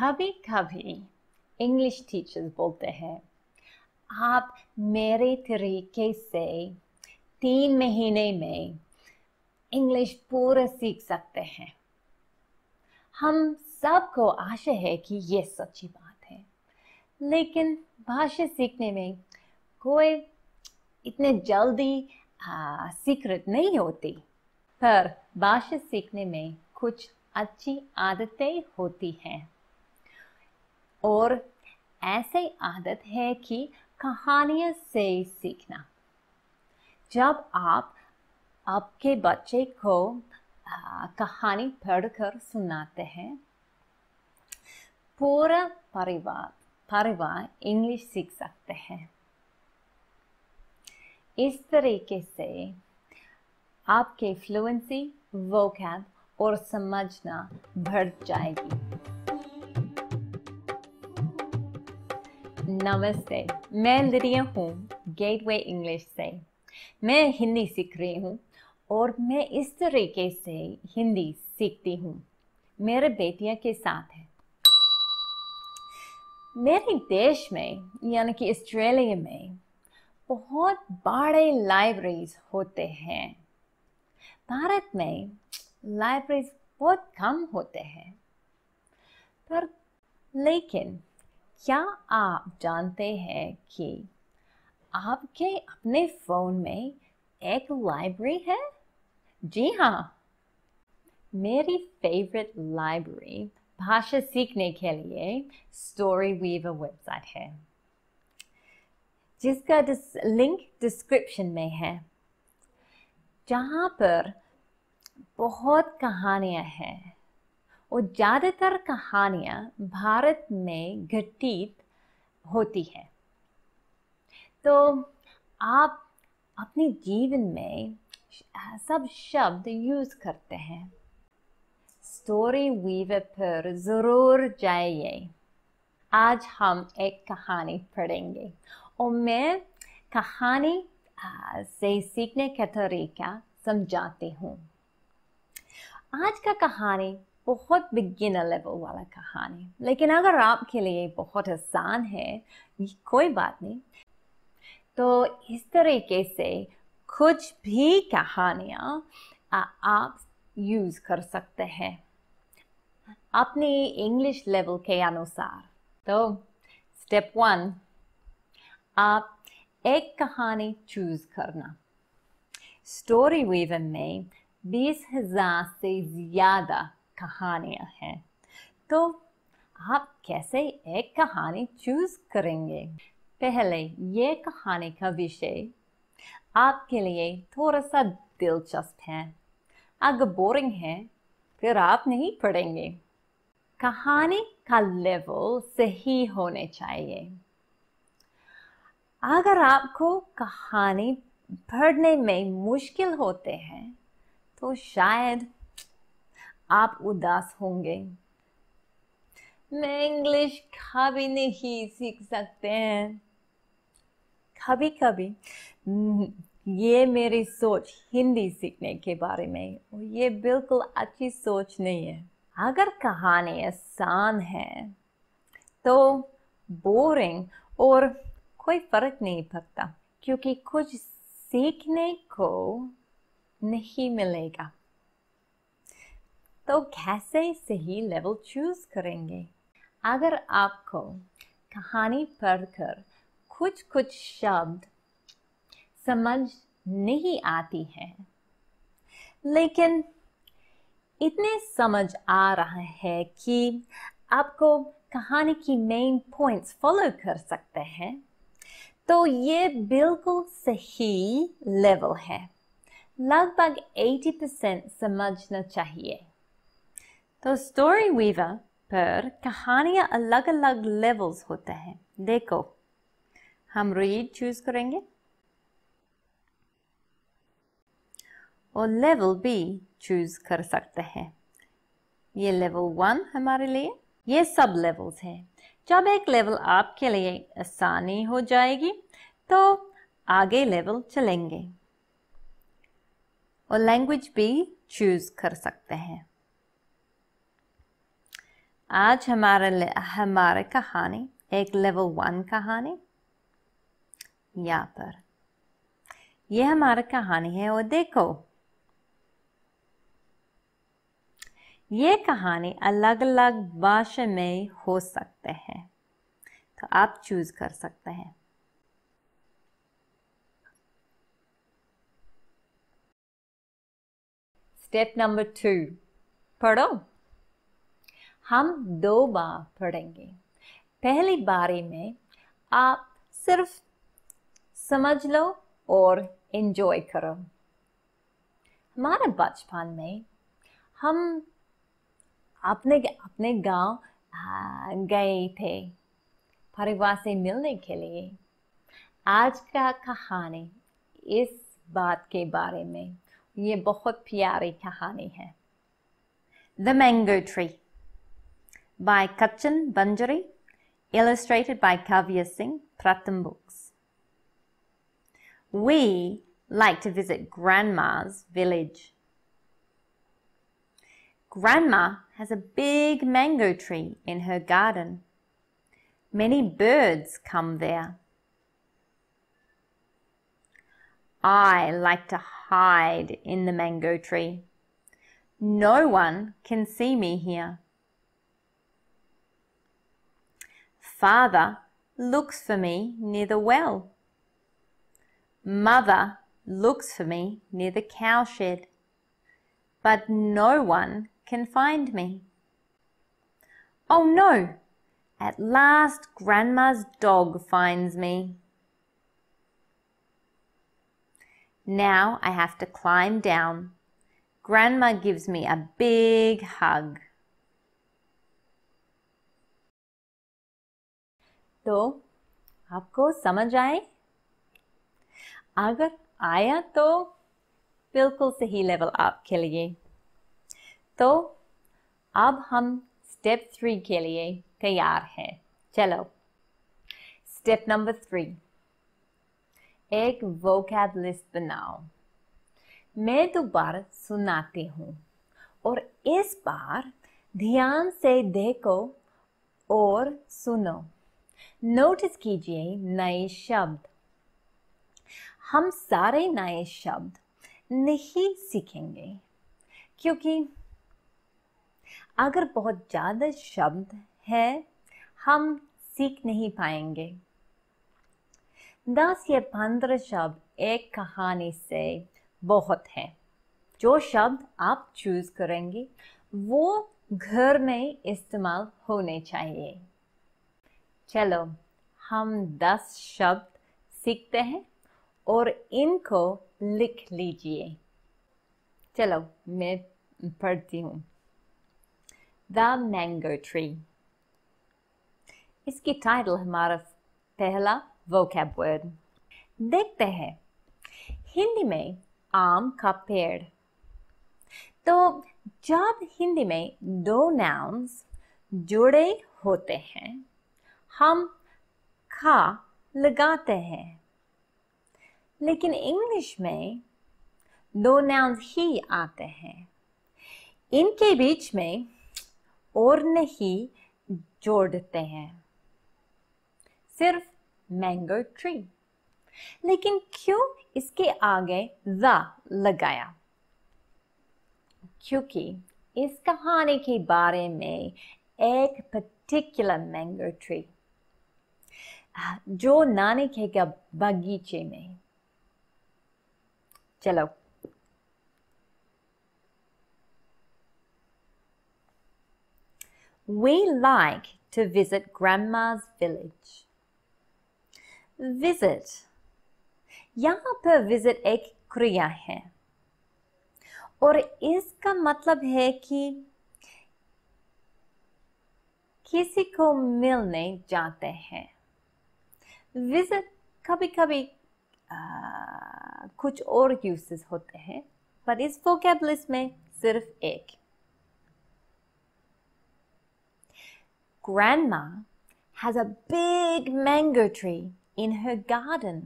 कभी कभी English teachers बोलते हैं आप मेरे तरीके से तीन महीने में इंग्लिश पूरा सीख सकते हैं हम सबको आशा है कि ये सच्ची बात है लेकिन भाषा सीखने में कोई इतने जल्दी सीक्रेट नहीं होती पर भाषा सीखने में कुछ अच्छी आदतें होती हैं और ऐसे आदत है कि कहानियों से सीखना जब आप आपके बच्चे को कहानी पढ़कर सुनाते हैं पूरा परिवार परिवार इंग्लिश सीख सकते हैं इस तरीके से आपके फ्लुएंसी वोकैब और समझना बढ़ जाएगी नमस्ते मैं लिरिया हूँ गेटवे इंग्लिश से मैं हिंदी सीख रही हूँ और मैं इस तरीके से हिंदी सीखती हूँ मेरे बेटिया के साथ है मेरे देश में यानी कि ऑस्ट्रेलिया में बहुत बड़े लाइब्रेरीज होते हैं भारत में लाइब्रेरीज बहुत कम होते हैं पर लेकिन क्या आप जानते हैं कि आपके अपने फ़ोन में एक लाइब्रेरी है जी हाँ मेरी फेवरेट लाइब्रेरी भाषा सीखने के लिए स्टोरी वीवर वेबसाइट है जिसका डिस, लिंक डिस्क्रिप्शन में है जहाँ पर बहुत कहानियाँ हैं और ज़्यादातर कहानियाँ भारत में घटित होती है तो आप अपने जीवन में सब शब्द यूज़ करते हैं स्टोरी वीवे पर ज़रूर जाइए आज हम एक कहानी पढ़ेंगे और मैं कहानी से सीखने का तरीका समझाती हूँ आज का कहानी बहुत बिगिनर लेवल वाला कहानी लेकिन अगर आपके लिए बहुत आसान है कोई बात नहीं तो इस तरीके से कुछ भी कहानियाँ आप यूज़ कर सकते हैं अपने इंग्लिश लेवल के अनुसार तो स्टेप वन आप एक कहानी चूज करना स्टोरी वीवन में बीस हजार से ज़्यादा कहानियाँ हैं तो आप कैसे एक कहानी चूज करेंगे पहले ये कहानी का विषय आपके लिए थोड़ा सा दिलचस्प है अगर बोरिंग है फिर आप नहीं पढ़ेंगे कहानी का लेवल सही होने चाहिए अगर आपको कहानी पढ़ने में मुश्किल होते हैं तो शायद आप उदास होंगे मैं इंग्लिश कभी नहीं सीख सकते हैं कभी कभी हम्म, ये मेरी सोच हिंदी सीखने के बारे में और ये बिल्कुल अच्छी सोच नहीं है अगर कहानी आसान है तो बोरिंग और कोई फर्क नहीं पड़ता क्योंकि कुछ सीखने को नहीं मिलेगा तो कैसे सही लेवल चूज करेंगे अगर आपको कहानी पढ़कर कुछ कुछ शब्द समझ नहीं आती है लेकिन इतने समझ आ रहा है कि आपको कहानी की मेन पॉइंट्स फॉलो कर सकते हैं तो ये बिल्कुल सही लेवल है लगभग 80 परसेंट समझना चाहिए तो स्टोरी वीवर पर कहानियाँ अलग अलग लेवल्स होते हैं देखो हम रीड चूज करेंगे और लेवल बी चूज कर सकते हैं ये लेवल वन हमारे लिए ये सब लेवल्स हैं जब एक लेवल आपके लिए आसानी हो जाएगी तो आगे लेवल चलेंगे और लैंग्वेज भी चूज कर सकते हैं आज हमारे हमारे कहानी एक लेवल वन कहानी यहाँ पर यह हमारी कहानी है और देखो ये कहानी अलग अलग भाषा में हो सकते हैं तो आप चूज कर सकते हैं स्टेप नंबर टू पढ़ो हम दो बार पढ़ेंगे पहली बारी में आप सिर्फ समझ लो और इन्जॉय करो हमारे बचपन में हम अपने अपने गांव गए थे परिवार से मिलने के लिए आज का कहानी इस बात के बारे में ये बहुत प्यारी कहानी है the mango tree by Kachan Banjari, illustrated by Kavya Singh, Pratham Books. We like to visit Grandma's village. Grandma has a big mango tree in her garden. Many birds come there. I like to hide in the mango tree. No one can see me here. Father looks for me near the well. Mother looks for me near the cowshed. But no one can find me. Oh no! At last Grandma's dog finds me. Now I have to climb down. Grandma gives me a big hug. तो आपको समझ आए अगर आया तो बिल्कुल सही level आपके लिए तो अब हम स्टेप थ्री के लिए तैयार हैं चलो स्टेप नंबर थ्री एक वोकैब लिस्ट बनाओ मैं दोबारा सुनाती हूँ और इस बार ध्यान से देखो और सुनो नोटिस कीजिए नए शब्द हम सारे नए शब्द नहीं सीखेंगे क्योंकि अगर बहुत ज़्यादा शब्द है हम सीख नहीं पाएंगे दस या पंद्रह शब्द एक कहानी से बहुत है जो शब्द आप चूज करेंगे वो घर में इस्तेमाल होने चाहिए चलो हम दस शब्द सीखते हैं और इनको लिख लीजिए चलो मैं पढ़ती हूँ द मैंगो ट्री इसकी टाइटल हमारा पहला वोकैब वर्ड देखते हैं हिंदी में आम का पेड़ तो जब हिंदी में दो नाउन्स जुड़े होते हैं हम खा लगाते हैं लेकिन इंग्लिश में दो नाउंस ही आते हैं इनके बीच में और नहीं जोड़ते हैं सिर्फ मैंगो ट्री लेकिन क्यों इसके आगे जा लगाया क्योंकि इस कहानी के बारे में एक पर्टिकुलर मैंगो ट्री जो नानक है क्या बगीचे में चलो We like to visit grandma's village. Visit. यहाँ पर visit एक क्रिया है और इसका मतलब है कि किसी को मिलने जाते हैं विजिट कभी कभी uh, कुछ और यूसेस होते हैं पर इस वोकेब लिस्ट में सिर्फ एक Grandma has a big mango tree in her garden.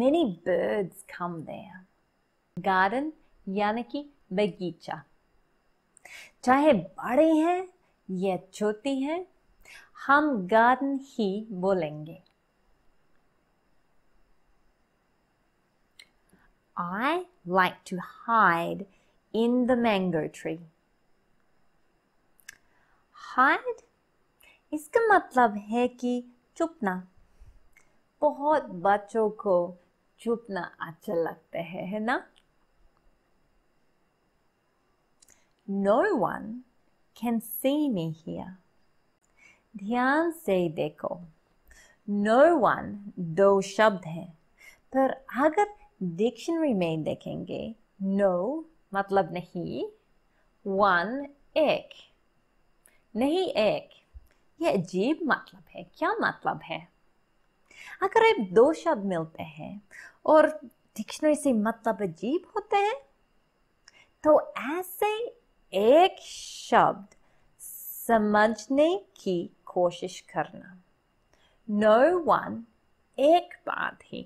Many birds come there. Garden यानी कि बगीचा चाहे बड़े हैं या छोटी हैं हम गार्डन ही बोलेंगे I like to hide in the mango tree. Hide इसका मतलब है कि छुपना बहुत बच्चों को छुपना अच्छा लगता है है ना No one can see me here. ध्यान से देखो No one दो शब्द हैं पर अगर डिक्शनरी में देखेंगे नो no, मतलब नहीं वन एक नहीं एक ये अजीब मतलब है क्या मतलब है अगर आप दो शब्द मिलते हैं और डिक्शनरी से मतलब अजीब होते हैं तो ऐसे एक शब्द समझने की कोशिश करना नो no वन एक बात ही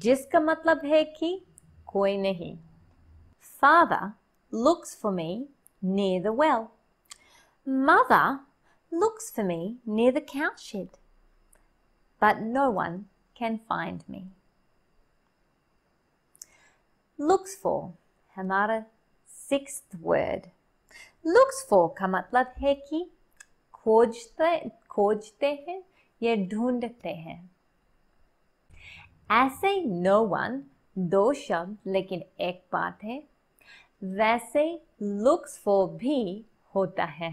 जिसका मतलब है कि कोई नहीं father looks for me near the well mother looks for me near the cowshed but no one can find me looks for हमारा सिक्स वर्ड लुक्स फॉर का मतलब है कि खोजते खोजते हैं या ढूंढते हैं ऐसे नो वन दो शब्द लेकिन एक बात है वैसे लुक्स फो भी होता है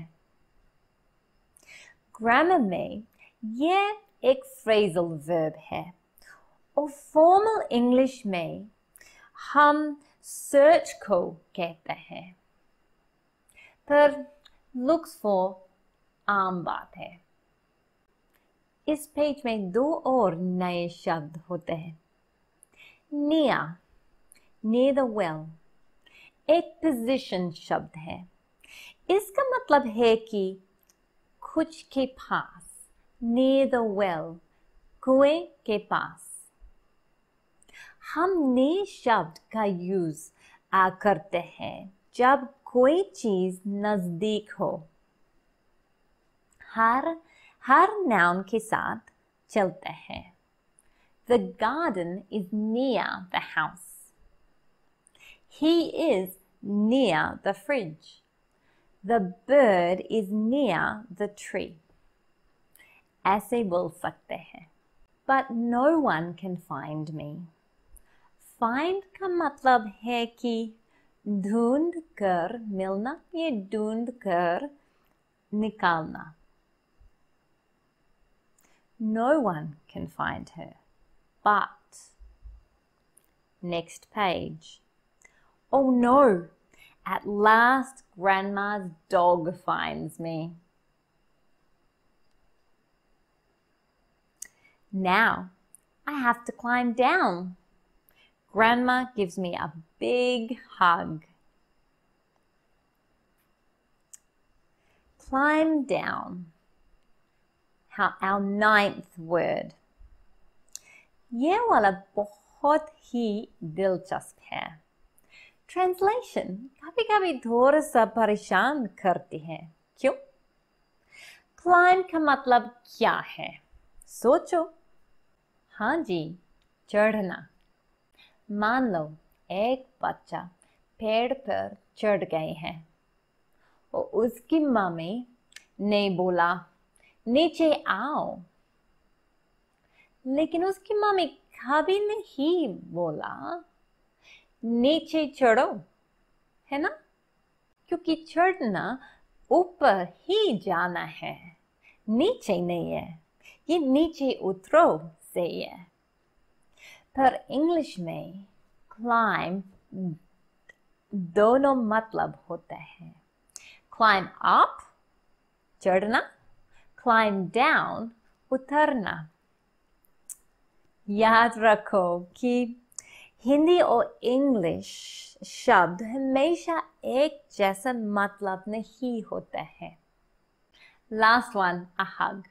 ग्रामर में ये एक फ्रेजल वर्ब है और फॉर्मल इंग्लिश में हम सर्च को कहते हैं पर लुक्स फो आम बात है इस पेज में दो और नए शब्द होते हैं निया नियर द वेल एक पोजिशन शब्द है इसका मतलब है कि कुछ के पास नियर द वेल कुएं के पास हम ने शब्द का यूज आ करते हैं जब कोई चीज नजदीक हो हर हर नाउन के साथ चलते हैं The garden is near the house. He is near the fridge. The bird is near the tree. ऐसे बोल सकते हैं But no one can find me. Find का मतलब है कि ढूंढ कर मिलना या ढूंढ कर निकालना No one can find her. But, next page. Oh no, at last Grandma's dog finds me. Now I have to climb down. Grandma gives me a big hug. Climb down. how हाँ, our ninth word ये वाला बहुत ही दिलचस्प है translation कभी कभी थोड़ा सा परेशान करती है क्यों क्लाइम का मतलब क्या है सोचो हाँ जी चढ़ना मान लो एक बच्चा पेड़ पर चढ़ गए हैं और उसकी मम्मी ने बोला नीचे आओ लेकिन उसकी मम्मी कभी नहीं बोला नीचे चढ़ो है ना क्योंकि चढ़ना ऊपर ही जाना है नीचे नहीं है ये नीचे उतरो से है पर इंग्लिश में क्लाइम दोनों मतलब होता है क्लाइम अप चढ़ना climb down उतरना याद रखो कि हिंदी और इंग्लिश शब्द हमेशा एक जैसा मतलब नहीं होता है लास्ट वन अहग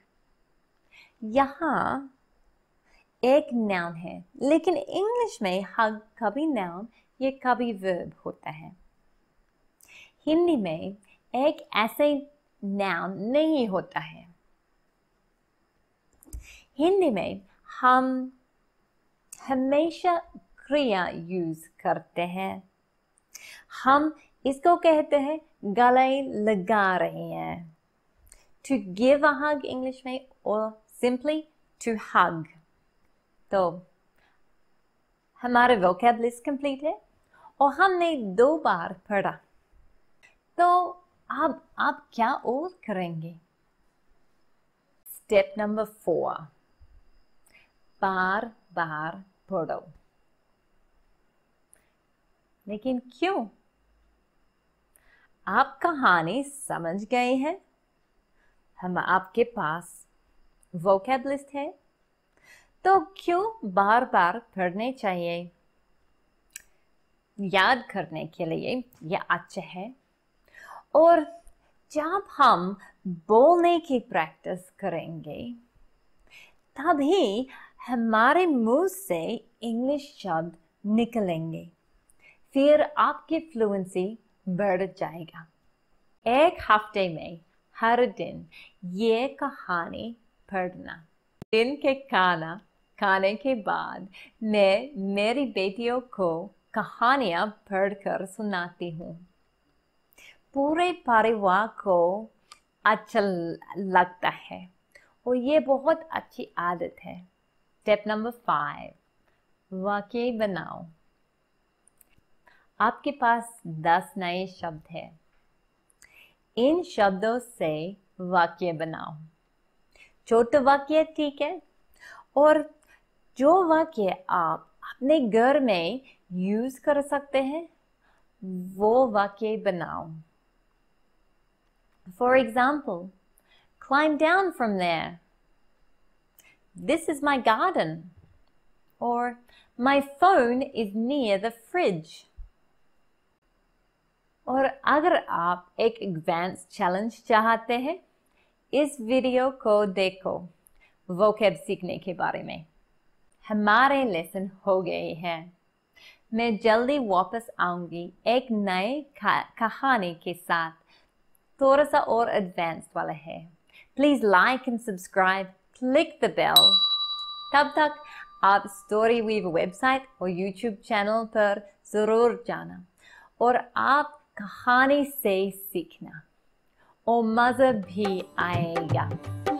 यहाँ एक नाउन है लेकिन इंग्लिश में हग कभी नाउन ये कभी वर्ब होता है हिंदी में एक ऐसे नाउन नहीं होता है हिंदी में हम हमेशा क्रिया यूज करते हैं हम इसको कहते हैं गले लगा रहे हैं to give a hug English में और सिंपली टू हग तो हमारे वोकेब लिस्ट कंप्लीट है और हमने दो बार पढ़ा तो अब आप क्या और करेंगे स्टेप नंबर फोर बार बार पढ़ो लेकिन क्यों आप कहानी समझ गए हैं हम आपके पास वो लिस्ट है तो क्यों बार बार पढ़ने चाहिए याद करने के लिए यह अच्छा है और जब हम बोलने की प्रैक्टिस करेंगे तभी हमारे मुंह से इंग्लिश शब्द निकलेंगे फिर आपकी फ्लुएंसी बढ़ जाएगा एक हफ्ते में हर दिन ये कहानी पढ़ना दिन के खाना खाने के बाद मैं मेरी बेटियों को कहानियाँ पढ़कर सुनाती हूँ पूरे परिवार को अच्छा लगता है और ये बहुत अच्छी आदत है स्टेप नंबर फाइव वाक्य बनाओ आपके पास दस नए शब्द हैं इन शब्दों से वाक्य बनाओ छोटे वाक्य ठीक है और जो वाक्य आप अपने घर में यूज कर सकते हैं वो वाक्य बनाओ for example climb down from there This is my garden. Or my phone is near the fridge. और अगर आप एक एडवांस चैलेंज चाहते हैं इस वीडियो को देखो वो कैब सीखने के बारे में हमारे लेसन हो गए हैं मैं जल्दी वापस आऊंगी एक नए कहानी के साथ थोड़ा सा और एडवांस वाला है please like and subscribe click the bell तब तक आप स्टोरी वीव वेबसाइट और यूट्यूब चैनल पर ज़रूर जाना और आप कहानी से सीखना और मज़ा भी आएगा